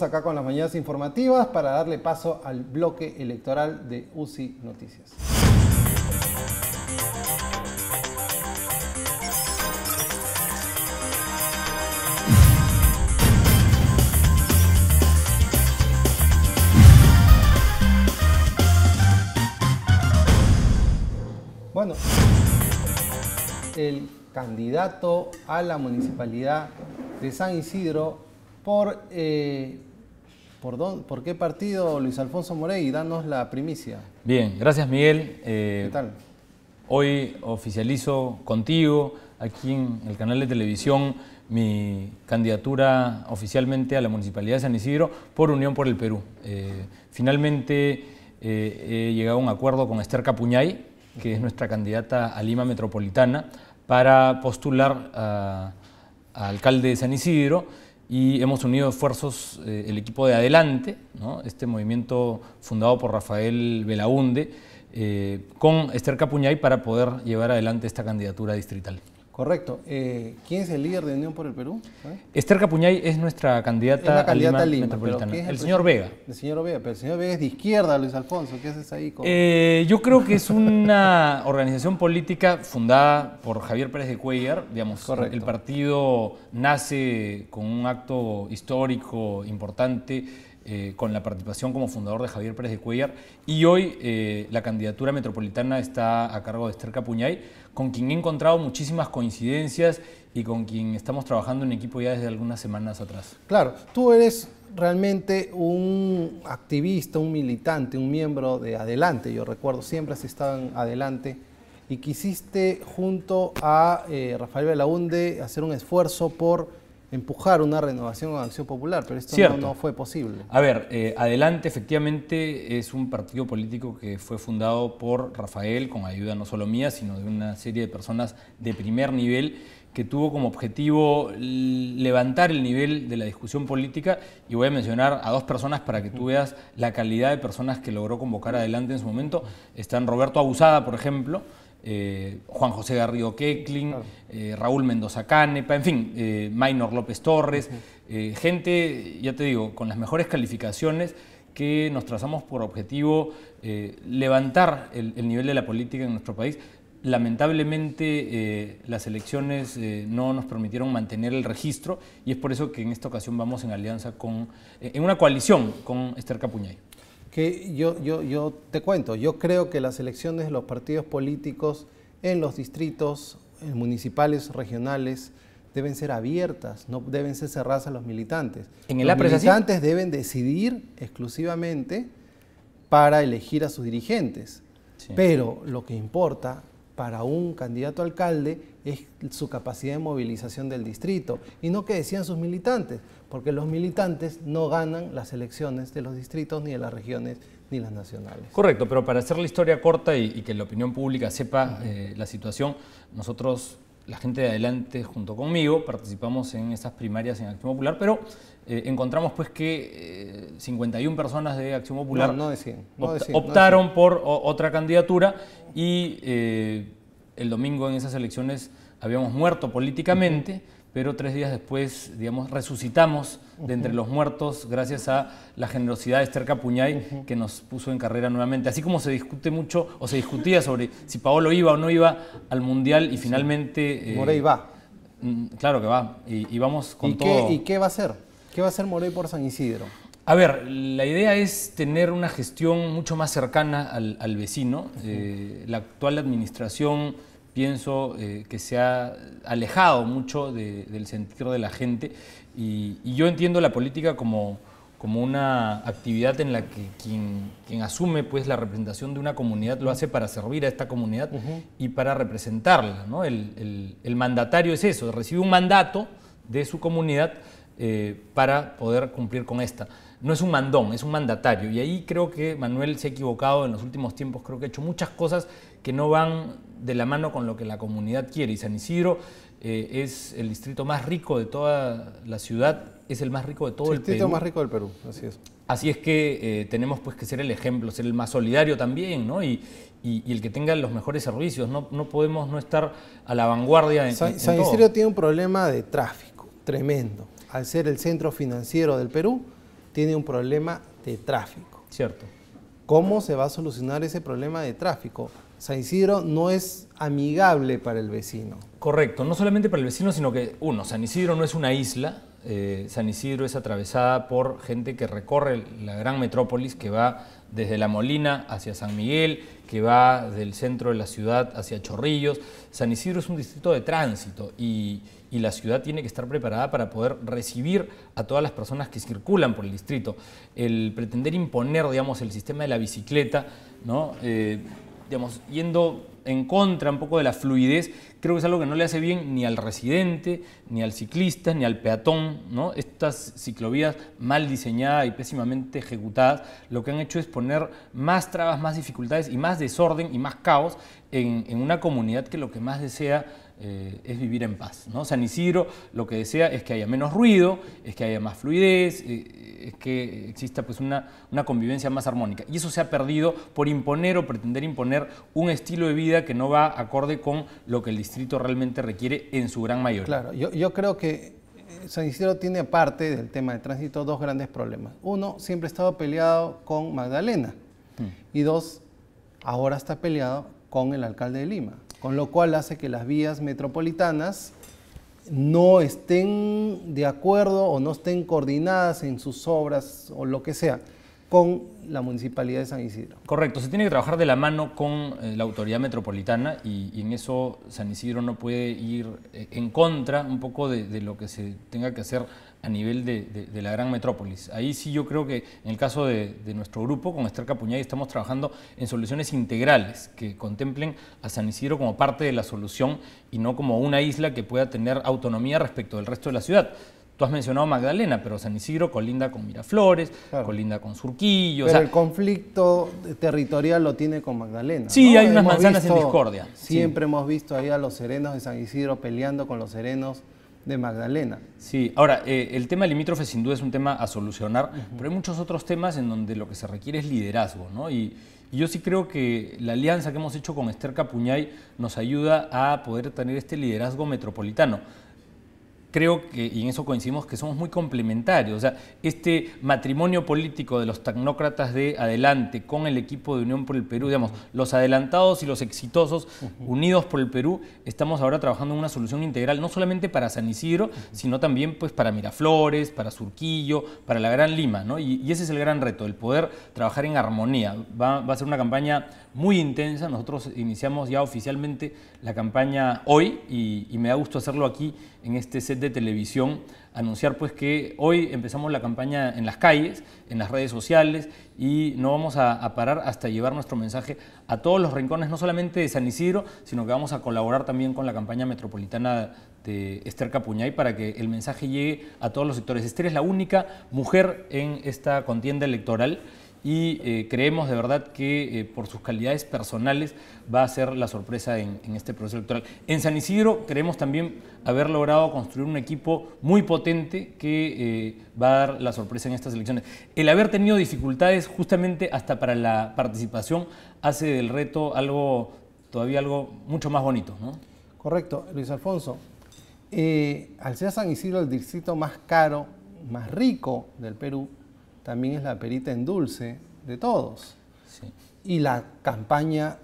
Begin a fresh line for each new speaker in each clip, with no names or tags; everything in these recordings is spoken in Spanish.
acá con las mañanas informativas para darle paso al bloque electoral de UCI Noticias. Bueno, el candidato a la municipalidad de San Isidro ¿Por, eh, por, qué partido Luis Alfonso Morey? Danos la primicia.
Bien, gracias Miguel. Eh, ¿Qué tal? Hoy oficializo contigo aquí en el canal de televisión mi candidatura oficialmente a la Municipalidad de San Isidro por Unión por el Perú. Eh, finalmente he llegado a un acuerdo con Esther Capuñay, que es nuestra candidata a Lima Metropolitana, para postular a alcalde de San Isidro y hemos unido esfuerzos eh, el equipo de Adelante, este movimiento fundado por Rafael Belaunde, eh, con Esther Capuñay para poder llevar adelante esta candidatura distrital.
Correcto. Eh, ¿Quién es el líder de Unión por el Perú?
Esther Capuñay es nuestra candidata, candidata Lima, metropolitana. el, señor Vega.
El señor Vega, pero el señor Vega es de izquierda, Luis Alfonso. ¿Qué haces ahí?
Eh, yo creo que es una organización política fundada por Javier Pérez de Cuellar. Digamos, el partido nace con un acto histórico importante. Eh, con la participación como fundador de Javier Pérez de Cuellar y hoy la candidatura metropolitana está a cargo de Esther Capuñay con quien he encontrado muchísimas coincidencias y con quien estamos trabajando en equipo ya desde algunas semanas atrás.
Claro, tú eres realmente un activista, un militante, un miembro de Adelante, yo recuerdo, siempre has estado Adelante y quisiste junto a eh, Rafael Belaunde hacer un esfuerzo por empujar una renovación con Acción Popular, pero esto no, fue posible.
A ver, eh, Adelante efectivamente es un partido político que fue fundado por Rafael, con ayuda no solo mía, sino de una serie de personas de primer nivel que tuvo como objetivo levantar el nivel de la discusión política y voy a mencionar a dos personas para que tú veas la calidad de personas que logró convocar adelante en su momento. Están Roberto Abusada, por ejemplo, eh, Juan José Garrido Keckling, eh, Raúl Mendoza Canepa, en fin, eh, Maynor López Torres, gente, ya te digo, con las mejores calificaciones que nos trazamos por objetivo levantar el, el, nivel de la política en nuestro país. Lamentablemente las elecciones no nos permitieron mantener el registro
y es por eso que en esta ocasión vamos en alianza con, en una coalición con Esther Capuñay que yo, yo, yo te cuento, yo creo que las elecciones de los partidos políticos en los distritos municipales, regionales, deben ser abiertas, no deben ser cerradas a los militantes. los militantes deben decidir exclusivamente para elegir a sus dirigentes. Pero lo que importa para un candidato alcalde es su capacidad de movilización del distrito y no que decían sus militantes, porque los militantes no ganan las elecciones de los distritos ni de las regiones ni las nacionales.
Correcto, pero para hacer la historia corta y, que la opinión pública sepa eh, la situación, nosotros, la gente de adelante junto conmigo, participamos en esas primarias en Acción Popular, pero eh, encontramos pues que eh, 51 personas de Acción Popular optaron por otra candidatura y eh, el domingo en esas elecciones habíamos muerto políticamente, pero tres días después, digamos, resucitamos de entre los muertos gracias a la generosidad de Esther Capuñay, que nos puso en carrera nuevamente. Así como se discute mucho, o se discutía sobre si Paolo iba o no iba al Mundial y finalmente... Eh, Morey va. Mm, claro que va, y, vamos con todo. ¿Y
qué va a hacer? ¿Qué va a hacer Morey por San Isidro?
A ver, la idea es tener una gestión mucho más cercana al, vecino. Eh, la actual administración pienso eh, que se ha alejado mucho del sentir de la gente y, yo entiendo la política como, una actividad en la que quien, asume pues, la representación de una comunidad lo hace para servir a esta comunidad y para representarla. El, mandatario es eso, recibe un mandato de su comunidad eh, para poder cumplir con esta no es un mandón, es un mandatario. Y ahí creo que Manuel se ha equivocado en los últimos tiempos, creo que ha hecho muchas cosas que no van de la mano con lo que la comunidad quiere. Y San Isidro eh, es el distrito más rico de toda la ciudad, es el más rico de todo el, El distrito más rico
del Perú, así es.
Así es que eh, tenemos pues que ser el ejemplo, ser el más solidario también, ¿no? Y, el que tenga los mejores servicios. No, podemos no estar a la vanguardia en, San, San Isidro
tiene un problema de tráfico tremendo. Al ser el centro financiero del Perú, tiene un problema de tráfico. Cierto. ¿Cómo se va a solucionar ese problema de tráfico? San Isidro no es amigable para el vecino.
Correcto, no solamente para el vecino, sino que, uno, San Isidro no es una isla, eh, San Isidro es atravesada por gente que recorre la gran metrópolis, que va desde La Molina hacia San Miguel, que va del centro de la ciudad hacia Chorrillos. San Isidro es un distrito de tránsito y, la ciudad tiene que estar preparada para poder recibir a todas las personas que circulan por el distrito. El pretender imponer, digamos, el sistema de la bicicleta, ¿no? Eh, yendo en contra un poco de la fluidez, creo que es algo que no le hace bien ni al residente, ni al ciclista, ni al peatón. ¿no? Estas ciclovías mal diseñadas y pésimamente ejecutadas lo que han hecho es poner más trabas, más dificultades y más desorden y más caos en, en una comunidad que lo que más desea eh, es vivir en paz. ¿no? San Isidro lo que desea es que haya menos ruido, es que haya más fluidez, eh, eh, es que exista pues, una, convivencia más armónica. Y eso se ha perdido por imponer o pretender imponer un estilo de vida que no va acorde con lo que el distrito realmente requiere en su gran mayoría.
Claro, yo, creo que San Isidro tiene aparte del tema de tránsito dos grandes problemas. Uno, siempre ha estado peleado con Magdalena. Hmm. Y dos, ahora está peleado con el alcalde de Lima con lo cual hace que las vías metropolitanas no estén de acuerdo o no estén coordinadas en sus obras o lo que sea con la Municipalidad de San Isidro.
Correcto, se tiene que trabajar de la mano con eh, la autoridad metropolitana y, en eso San Isidro no puede ir eh, en contra un poco de, lo que se tenga que hacer a nivel de, la gran metrópolis. Ahí sí yo creo que en el caso de, nuestro grupo, con Esther Capuñay, estamos trabajando en soluciones integrales que contemplen a San Isidro como parte de la solución y no como una isla que pueda tener autonomía respecto del resto de la ciudad. Tú has mencionado Magdalena, pero San Isidro colinda con Miraflores, colinda con Surquillo. Pero o sea, el
conflicto territorial lo tiene con Magdalena. Sí, hay unas manzanas en discordia. Siempre hemos visto ahí a los serenos de San Isidro peleando con los serenos de Magdalena. Sí,
ahora, eh, el tema limítrofe sin duda es un tema a solucionar, pero hay muchos otros temas en donde lo que se requiere es liderazgo, ¿no? Y, y yo sí creo que la alianza que hemos hecho con Esther Capuñay nos ayuda a poder tener este liderazgo metropolitano creo que, y en eso coincidimos, que somos muy complementarios. O sea, este matrimonio político de los tecnócratas de adelante con el equipo de Unión por el Perú, digamos, los adelantados y los exitosos unidos por el Perú, estamos ahora trabajando en una solución integral, no solamente para San Isidro, sino también pues, para Miraflores, para Surquillo, para la Gran Lima, ¿no? Y, ese es el gran reto, el poder trabajar en armonía. Va, a ser una campaña muy intensa, nosotros iniciamos ya oficialmente la campaña hoy y, y me da gusto hacerlo aquí en este set de televisión, anunciar pues que hoy empezamos la campaña en las calles, en las redes sociales y no vamos a, a, parar hasta llevar nuestro mensaje a todos los rincones, no solamente de San Isidro, sino que vamos a colaborar también con la campaña metropolitana de Esther Capuñay para que el mensaje llegue a todos los sectores. Esther es la única mujer en esta contienda electoral y eh, creemos de verdad que eh, por sus calidades personales va a ser la sorpresa en, este proceso electoral. En San Isidro creemos también haber logrado construir un equipo muy potente que eh, va a dar la sorpresa en estas elecciones. El haber tenido dificultades justamente hasta para la participación hace del reto algo todavía algo mucho más
bonito. ¿no? Correcto, Luis Alfonso. al ser San Isidro el distrito más caro, más rico del Perú, también es la perita en dulce de todos. Y la campaña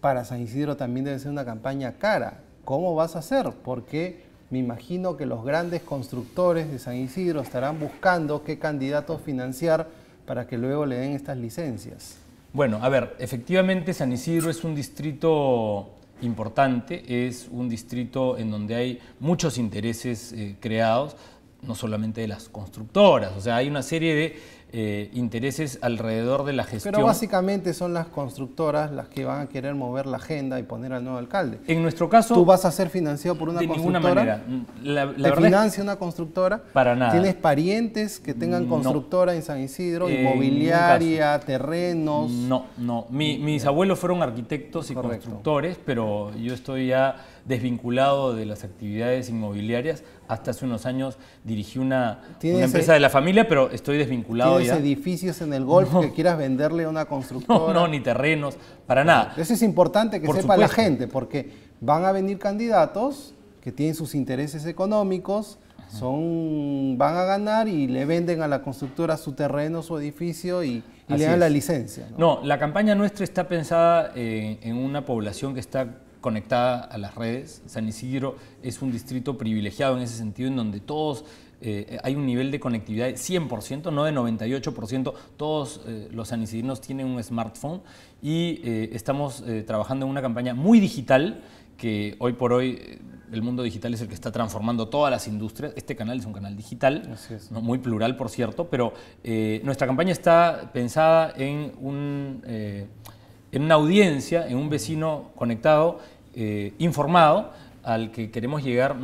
para San Isidro también debe ser una campaña cara. ¿Cómo vas a hacer? Porque me imagino que los grandes constructores de San Isidro estarán buscando qué candidatos financiar para que luego le den estas licencias.
Bueno, a ver, efectivamente San Isidro es un distrito importante, es un distrito en donde hay muchos intereses eh, creados no solamente de las constructoras, o sea, hay una serie de eh, intereses alrededor de la gestión. Pero
básicamente son las constructoras las que van a querer mover la agenda y poner al nuevo alcalde. En nuestro caso... Tú vas a ser financiado por una constructora. De
ninguna manera. Mm, la, financia
una constructora.
Para nada. Tienes
parientes que tengan constructora en San Isidro, inmobiliaria,
terrenos. No, no. mis abuelos fueron arquitectos y constructores, pero yo estoy ya desvinculado de las actividades inmobiliarias. Hasta hace unos años dirigí una, empresa de la familia, pero estoy desvinculado. ¿Tienes
edificios en el Golfo que quieras venderle a una constructora? No, no, ni terrenos, para nada. Eso es importante que sepa la gente, porque van a venir candidatos que tienen sus intereses económicos, son, van a ganar y le venden a la constructora su terreno, su edificio y, le dan la licencia.
¿no? la campaña nuestra está pensada eh, en una población que está conectada a las redes. San Isidro es un distrito privilegiado en ese sentido, en donde todos eh, hay un nivel de conectividad de 100%, no de 98%. Todos eh, los sanisidrinos tienen un smartphone y eh, estamos trabajando en una campaña muy digital que hoy por hoy el mundo digital es el que está transformando todas las industrias. Este canal es un canal digital, muy plural por cierto, pero nuestra campaña está pensada en, un, en una audiencia, en un vecino conectado eh, informado al que queremos llegar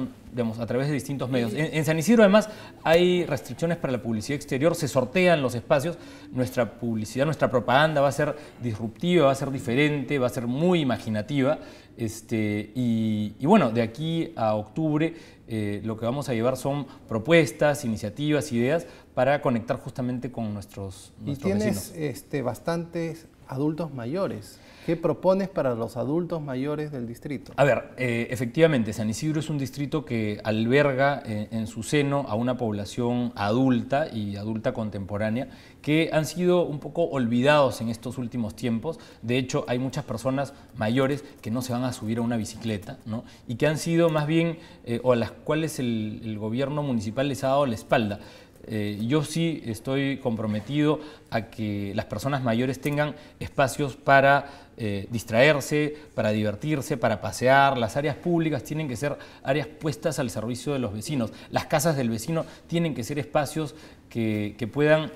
a través de distintos medios. En, San Isidro además hay restricciones para la publicidad exterior, se sortean los espacios, nuestra publicidad, nuestra propaganda va a ser disruptiva, va a ser diferente, va a ser muy imaginativa. Este, y, bueno, de aquí a octubre eh, lo que vamos a llevar son
propuestas, iniciativas, ideas para conectar justamente con nuestros, nuestros tienes, Este, bastantes adultos mayores. ¿Qué propones para los adultos mayores del distrito?
A ver, eh, efectivamente, San Isidro es un distrito que alberga eh, en su seno a una población adulta y adulta contemporánea que han sido un poco olvidados en estos últimos tiempos. De hecho, hay muchas personas mayores que no se van a subir a una bicicleta ¿no? y que han sido más bien, eh, o a las cuales el gobierno municipal les ha dado la espalda. Eh, yo sí estoy comprometido a que las personas mayores tengan espacios para eh, distraerse, para divertirse, para pasear. Las áreas públicas tienen que ser áreas puestas al servicio de los vecinos. Las casas del vecino tienen que ser espacios que, puedan,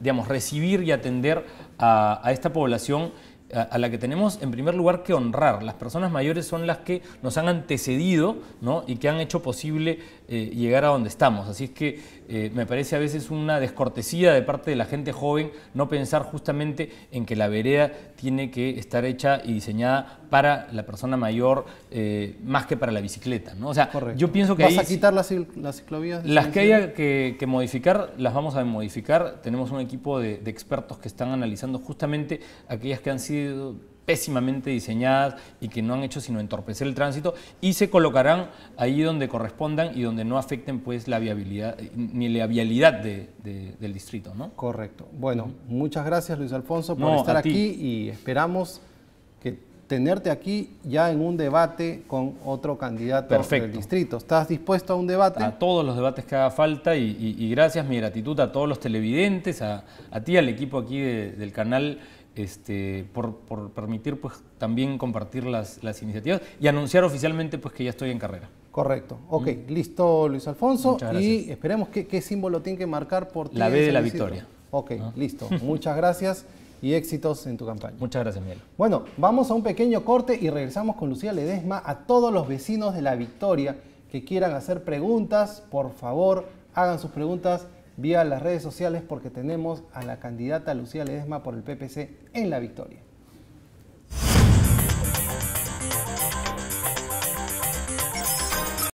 digamos, recibir y atender a, esta población a la que tenemos en primer lugar que honrar. Las personas mayores son las que nos han antecedido y que han hecho posible eh, llegar a donde estamos. Así es que eh, me parece a veces una descortesía de parte de la gente joven no pensar justamente en que la vereda tiene que estar hecha y diseñada para la persona mayor eh, más que para la bicicleta. ¿no? O sea, yo pienso que ¿Vas a quitar
las, ciclovías? Las que haya
que, modificar, las vamos a modificar. Tenemos un equipo de expertos que están analizando justamente aquellas que han sido pésimamente diseñadas y que no han hecho sino entorpecer el tránsito y se colocarán ahí donde correspondan y donde no afecten pues la viabilidad
ni la vialidad del distrito, ¿no? Correcto. Bueno, muchas gracias Luis Alfonso por estar aquí y esperamos que tenerte aquí ya en un debate con otro candidato del distrito. ¿Estás dispuesto a un debate?
A todos los debates que haga falta y, gracias, mi gratitud a todos los televidentes, a, ti, al equipo aquí del canal este, por, permitir pues, también compartir las, iniciativas y anunciar oficialmente pues, que ya estoy en carrera.
Correcto. Ok, mm. listo Luis Alfonso. Y esperemos qué símbolo tiene que marcar por ti. La B de la victoria. Ok, listo. Muchas gracias y éxitos en tu campaña. Muchas gracias, Miguel. Bueno, vamos a un pequeño corte y regresamos con Lucía Ledesma a todos los vecinos de La Victoria que quieran hacer preguntas, por favor, hagan sus preguntas vía las redes sociales porque tenemos a la candidata Lucía Ledesma por el PPC en la victoria.